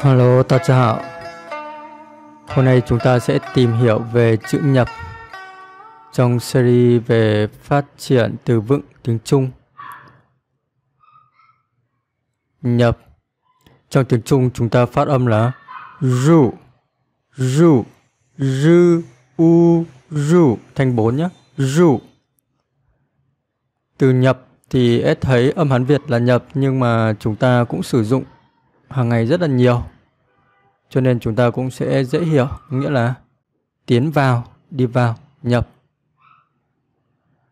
Hello, ta chào. Hôm nay chúng ta sẽ tìm hiểu về chữ nhập trong series về phát triển từ vựng tiếng Trung. Nhập trong tiếng Trung chúng ta phát âm là ru, ru, ru, u, ru thành bốn nhé, ru. Từ nhập thì S thấy âm Hán Việt là nhập nhưng mà chúng ta cũng sử dụng hàng ngày rất là nhiều cho nên chúng ta cũng sẽ dễ hiểu nghĩa là tiến vào đi vào nhập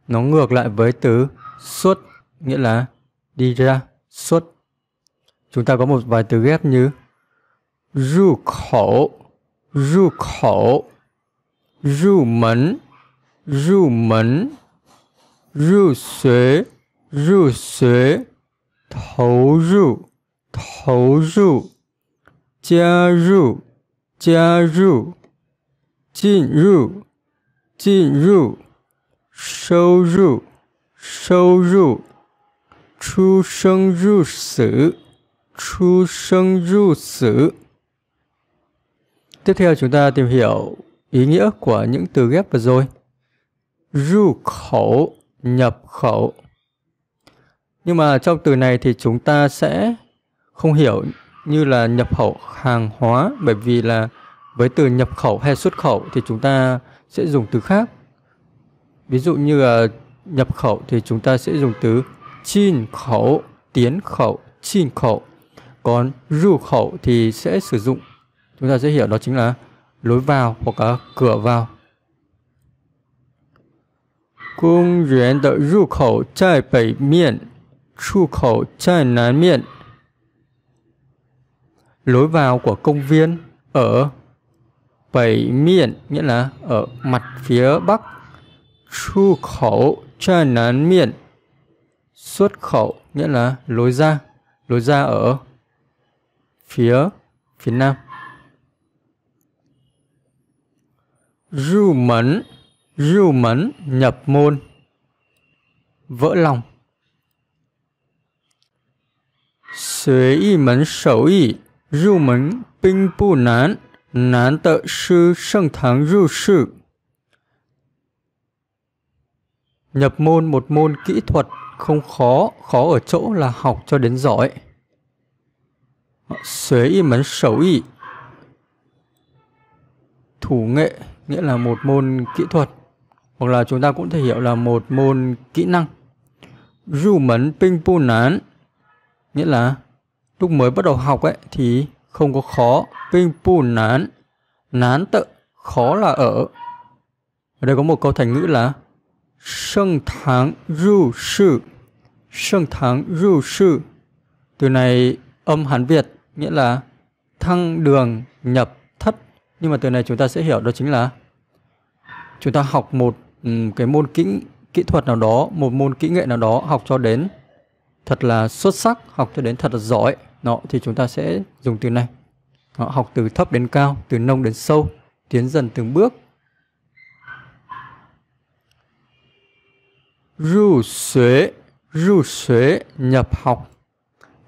nó ngược lại với từ xuất nghĩa là đi ra xuất chúng ta có một vài từ ghép như ru khẩu ru khẩu ru mẫn ru mẫn ru xuế ru xuế thấu ru 投入、加入、加入、进入、进入、收入、收入、出生入死、出生入死。Tiếp theo chúng ta tìm hiểu ý nghĩa của những từ ghép vừa rồi. khẩu, nhập khẩu. Nhưng mà trong từ này thì chúng ta sẽ không hiểu như là nhập khẩu hàng hóa bởi vì là với từ nhập khẩu hay xuất khẩu thì chúng ta sẽ dùng từ khác ví dụ như là nhập khẩu thì chúng ta sẽ dùng từ chin khẩu tiến khẩu chin khẩu còn ru khẩu thì sẽ sử dụng chúng ta sẽ hiểu đó chính là lối vào hoặc là cửa vào công viên lối vào của công viên ở Bảy Miện nghĩa là ở mặt phía Bắc Chu khẩu Cha Nán Miện Xuất khẩu nghĩa là lối ra Lối ra ở phía phía Nam du mấn du mấn nhập môn Vỡ lòng Xuế y mấn xấu y 入门并不难，难的是升堂入室。Nhập môn một môn kỹ thuật không khó, khó ở chỗ là học cho đến giỏi. Xuế y mấn sầu y. Thủ nghệ nghĩa là một môn kỹ thuật hoặc là chúng ta cũng thể hiểu là một môn kỹ năng. Rưu mấn ping pu nán nghĩa là lúc mới bắt đầu học ấy thì không có khó kinh pu nán nán tự khó là ở ở đây có một câu thành ngữ là sân thắng ru sư sân thắng ru sư từ này âm hán việt nghĩa là thăng đường nhập thất nhưng mà từ này chúng ta sẽ hiểu đó chính là chúng ta học một cái môn kỹ kỹ thuật nào đó một môn kỹ nghệ nào đó học cho đến thật là xuất sắc học cho đến thật là giỏi đó, thì chúng ta sẽ dùng từ này đó, học từ thấp đến cao từ nông đến sâu tiến dần từng bước Rù xuế, rù xuế nhập học.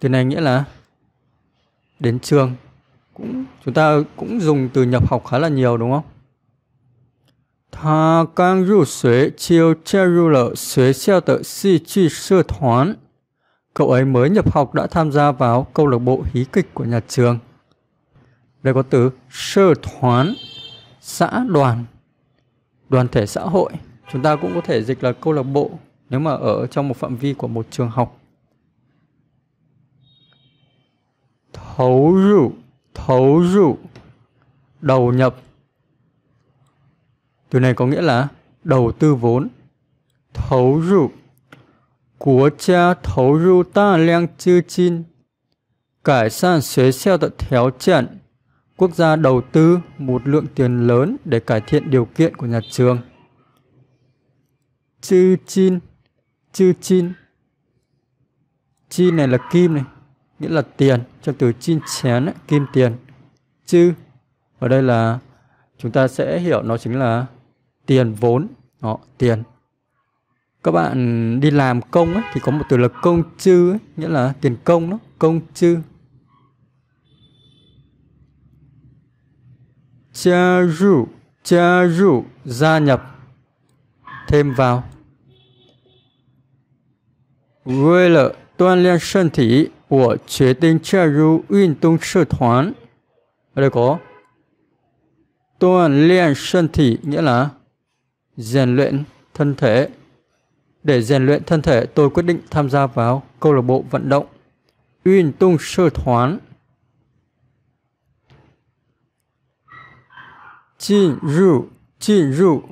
Từ này nghĩa là đến trường. Cũng chúng ta cũng dùng từ nhập học khá là nhiều đúng không? Tha càng rù xuế chiêu che rù lợ xuế xeo tợ si chi sư thoán. Cậu ấy mới nhập học đã tham gia vào câu lạc bộ hí kịch của nhà trường. Đây có từ sơ thoán, xã đoàn, đoàn thể xã hội. Chúng ta cũng có thể dịch là câu lạc bộ nếu mà ở trong một phạm vi của một trường học. Thấu rủ, thấu rủ, đầu nhập. Từ này có nghĩa là đầu tư vốn. Thấu rủ 国家投入大量资金改善学校的条件。Quốc gia đầu tư một lượng tiền lớn để cải thiện điều kiện của nhà trường. Chư chin, chư chin. Chin này là kim này, nghĩa là tiền. Trong từ chin chén, ấy, kim tiền. Chư, ở đây là chúng ta sẽ hiểu nó chính là tiền vốn. họ tiền các bạn đi làm công ấy, thì có một từ là công chư ấy, nghĩa là tiền công đó công chư cha ru cha ru gia nhập thêm vào với là toàn liên thân thể của chế tinh cha ru 运动社团 ở đây có toàn liên thân thể nghĩa là rèn luyện thân thể để rèn luyện thân thể, tôi quyết định tham gia vào câu lạc bộ vận động Uyên Tung Sơ Thoán. Jin Ru, Jin Ru.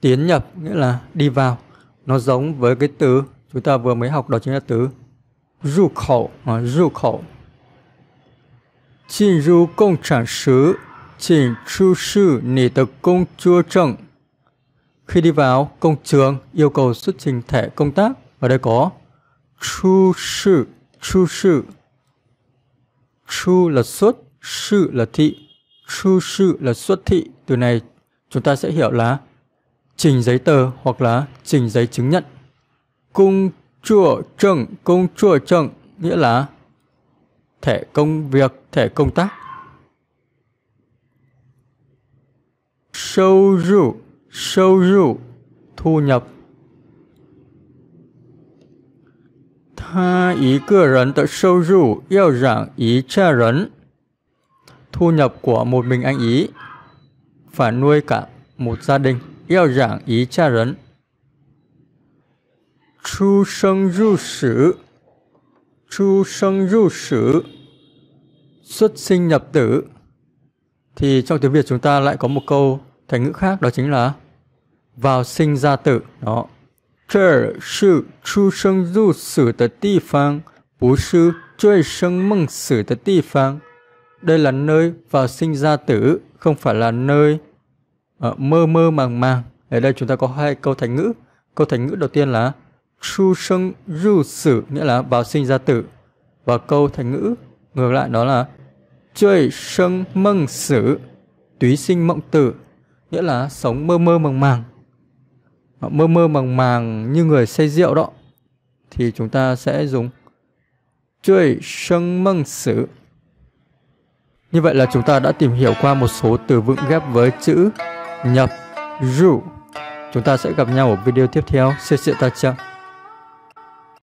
Tiến nhập nghĩa là đi vào. Nó giống với cái từ chúng ta vừa mới học đó chính là từ Ru khẩu, à, Ru khẩu. Jin Ru công sản sứ, Jin Chu sư nỉ tật công chúa trần khi đi vào công trường, yêu cầu xuất trình thẻ công tác. Ở đây có chu sự, chu sự. Chu là xuất, sự là thị. Chu sự là xuất thị. Từ này chúng ta sẽ hiểu là trình giấy tờ hoặc là trình giấy chứng nhận. Cung chùa trần, cung chùa trần nghĩa là thẻ công việc, thẻ công tác. Sâu 收入 thu nhập。他一个人的收入要让一家人。Thu nhập của một mình anh ý phải nuôi cả một gia đình. Yêu giảng ý cha rấn. Chu sân du sử Chu sân du sử Xuất sinh nhập tử Thì trong tiếng Việt chúng ta lại có một câu thành ngữ khác đó chính là vào sinh ra tử đó. Trở sư chu sinh du sử tờ ti phang, bú sư chơi sinh mừng sử tờ ti phang. Đây là nơi vào sinh ra tử, không phải là nơi uh, mơ mơ màng màng. Ở đây chúng ta có hai câu thành ngữ. Câu thành ngữ đầu tiên là chu sinh du sử, nghĩa là vào sinh ra tử. Và câu thành ngữ ngược lại đó là chơi sinh mừng sử, túy sinh mộng tử, nghĩa là sống mơ mơ màng màng mơ mơ màng màng như người say rượu đó thì chúng ta sẽ dùng chơi sân mân sử như vậy là chúng ta đã tìm hiểu qua một số từ vựng ghép với chữ nhập ru chúng ta sẽ gặp nhau ở video tiếp theo xin chào